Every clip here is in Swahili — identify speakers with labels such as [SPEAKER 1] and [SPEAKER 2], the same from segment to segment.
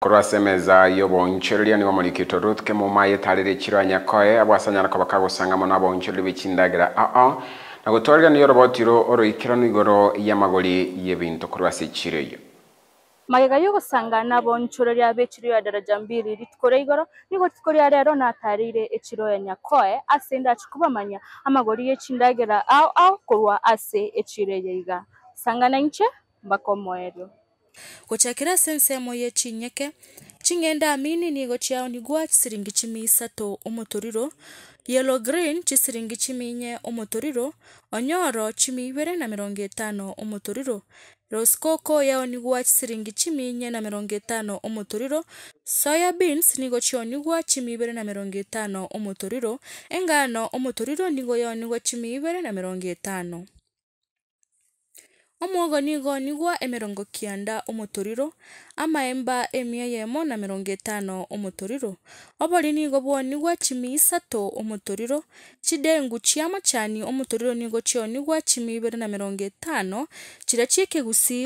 [SPEAKER 1] kulwasemeza yobonchereri niwe mulikito ruth kemuma yetaririchirwa nyakoe abwasanyarako bakagusangamo nabonchereri bikindagira ao nagutwarira niyo robotiro oroikira igoro y'amagoli y'ibintu kulwasichireyo magega yogusangana bonchoreri ab'echiro ya daraja mbili litukore igoro ni nigo tukoria rero natarire echiro ya nyakoe ase ndachikubamanya amagoli y'echindagera ao ao kulwa ase echiro yeiga sangana inche mbakomoeryo gochakĩra sense ĩmwe ya chinyeke ching'enda amini ni gochiao ni gwach siringi chimi isato omotoriro yellow green chi siringi chimi inye omotoriro onyoro chimi ibere na mirongo etano omotoriro rose coco yao ni gwach siringi chimi inye na mirongo etano omotoriro soya beans ni gochio ni gwach chimi ibere na mirongo etano omotoriro engano omotoriro ni goyao ni gwach chimi ibere na mirongo etano Omwogo nigo nigwo emerongo kianda omotoriro, amaemba emia yemo na merongo etano omotoriro, obori nigo nigwo chimi isato omotoriro, chidengu chia chani omotoriro nigo chio nigwo chimi ibere na merongo etano, chiria chia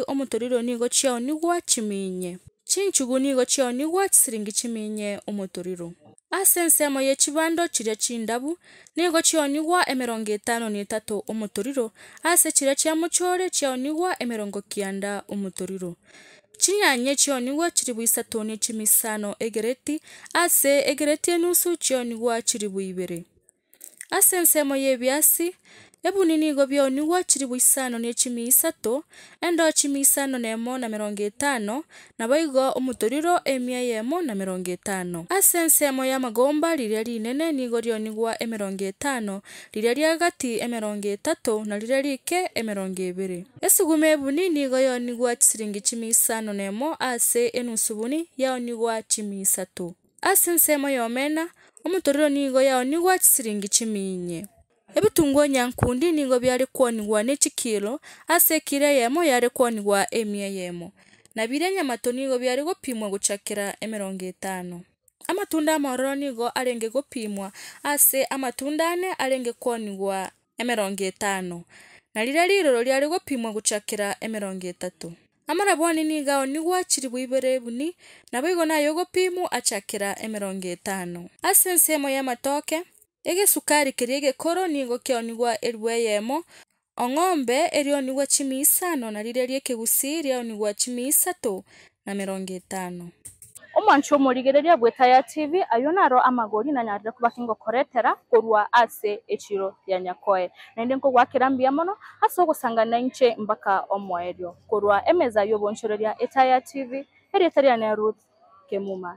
[SPEAKER 1] omotoriro nigo chio nigwo chimi inye, chinchugu nigo chio nigwo chisiringi chimi inye omotoriro. ase ensemo ya chibando chiria chindabu nigo chionigwa emerongo etano na etato omotoriro ase chiria chia mochore chionigwa emerongo kianda omotoriro chinyanye chionigwa chiri bwisato ne chimisano egereti ase egereti enusu chionigwa chiri bwibere ase ensemo ya ebiasi ebuninigo biooniwa chiri boisano na echimi isato, ende achimi isano na emo na emerongo etano, nabo igo omotoriro e ya emo na emerongo etano. Ase ense emo ya magomba riria rinene nigo rioniwa emerongo etano, riria riagati emerongo etato, na riria rike emerongo ebere. Esuguma ebunini igo yooniwa chisiringi chimi isano na emo ase enusu buni yaoniwa chimi isato. Ase ense emo ya omena, omotoriro nigo yaoniwa chisiringi chimi inye ebitungo nyankundi ningo byali kwonigwa n'echikilo ase ekira yemo yari kwonigwa emia yemo nabire enyamato nigo byari gopimwa gochakera emerongo etano amatunda amaroro nigo arenge gopimwa ase amatunda ane arenge kwonigwa emerongo etano na rire riroro riari gopimwa gochakera emerongo etatu amarabwani nigao nigwachiri bwibere ebuni nabo nayo gopimwa achakera emerongo etano ase ensemo ya matoke Egesukari keria egekoro nigo keonigwa erua eyemo, ong'ombe erionigwa chimia isano na riria ria rionigwa chimia isato na emerongo etano omwancho omorigereria bweta ya tv ayo naro amagori nanyarire kuba kingokoretera korwa ase echiro ya nyakoe naende nkogwakira mbia mono ase ogosangana inche mpaka omwaerio korwa emeza y'obonchoreria eta ya tv eria etari ane ruth kemuma